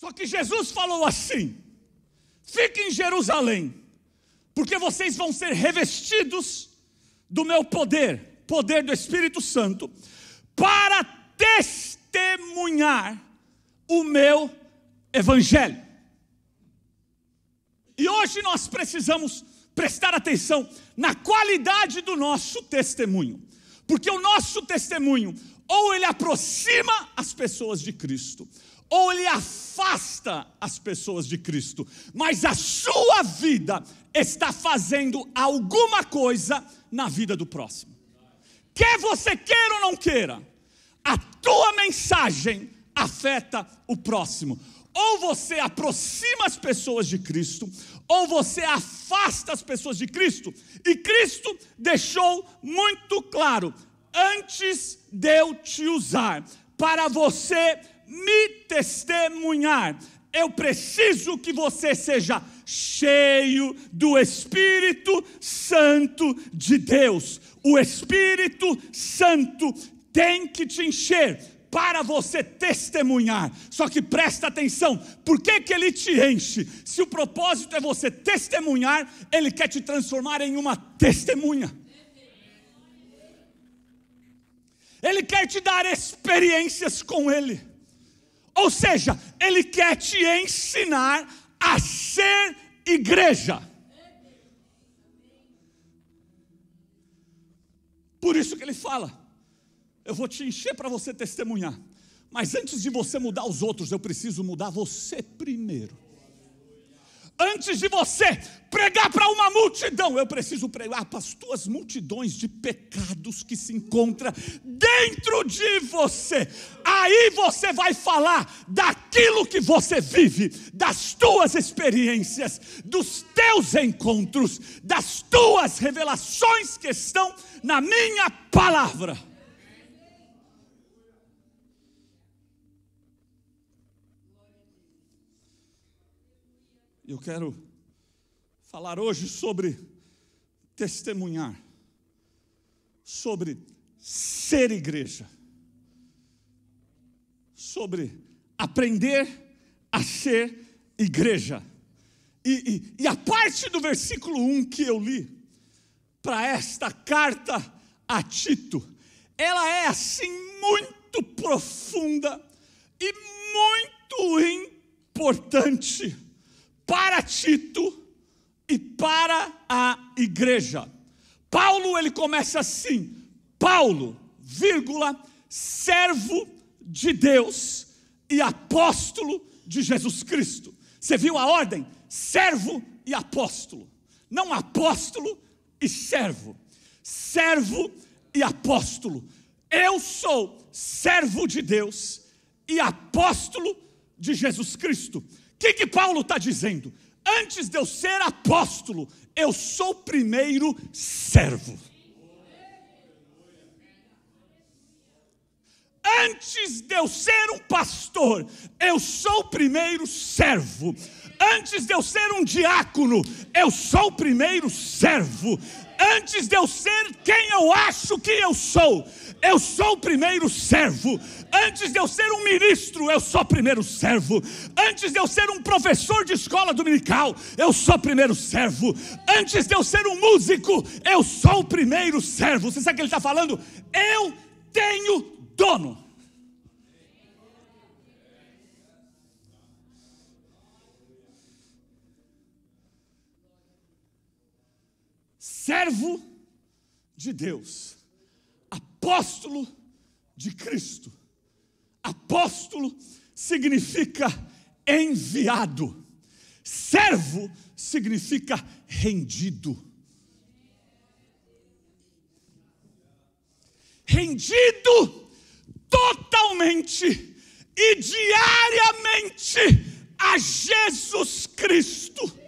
Só que Jesus falou assim: fiquem em Jerusalém, porque vocês vão ser revestidos do meu poder, poder do Espírito Santo, para testemunhar o meu evangelho. E hoje nós precisamos prestar atenção na qualidade do nosso testemunho, porque o nosso testemunho ou ele aproxima as pessoas de Cristo, ou ele afasta as pessoas de Cristo, mas a sua vida está fazendo alguma coisa na vida do próximo. Quer você queira ou não queira, a tua mensagem afeta o próximo. Ou você aproxima as pessoas de Cristo, ou você afasta as pessoas de Cristo. E Cristo deixou muito claro: antes de eu te usar, para você me testemunhar. Eu preciso que você seja cheio do Espírito Santo de Deus. O Espírito Santo tem que te encher para você testemunhar. Só que presta atenção, por que, que ele te enche? Se o propósito é você testemunhar, ele quer te transformar em uma testemunha. Ele quer te dar experiências com ele. Ou seja, Ele quer te ensinar a ser igreja. Por isso que Ele fala: Eu vou te encher para você testemunhar. Mas antes de você mudar os outros, eu preciso mudar você primeiro antes de você pregar para uma multidão, eu preciso pregar para as tuas multidões de pecados que se encontram dentro de você. Aí você vai falar daquilo que você vive, das tuas experiências, dos teus encontros, das tuas revelações que estão na minha palavra. Eu quero falar hoje sobre testemunhar, sobre ser igreja, sobre aprender a ser igreja. E, e, e a parte do versículo 1 que eu li para esta carta a Tito, ela é assim muito profunda e muito importante para Tito e para a igreja. Paulo, ele começa assim: Paulo, vírgula, servo de Deus e apóstolo de Jesus Cristo. Você viu a ordem? Servo e apóstolo. Não apóstolo e servo. Servo e apóstolo. Eu sou servo de Deus e apóstolo de Jesus Cristo que, que Paulo está dizendo? Antes de eu ser apóstolo, eu sou primeiro servo. Antes de eu ser um pastor, eu sou primeiro servo. Antes de eu ser um diácono, eu sou primeiro servo antes de eu ser quem eu acho que eu sou, eu sou o primeiro servo. Antes de eu ser um ministro, eu sou primeiro servo. Antes de eu ser um professor de escola dominical, eu sou primeiro servo. Antes de eu ser um músico, eu sou o primeiro servo. Você sabe o que ele está falando? Eu tenho dono. servo de Deus, apóstolo de Cristo. Apóstolo significa enviado, servo significa rendido. Rendido totalmente e diariamente a Jesus Cristo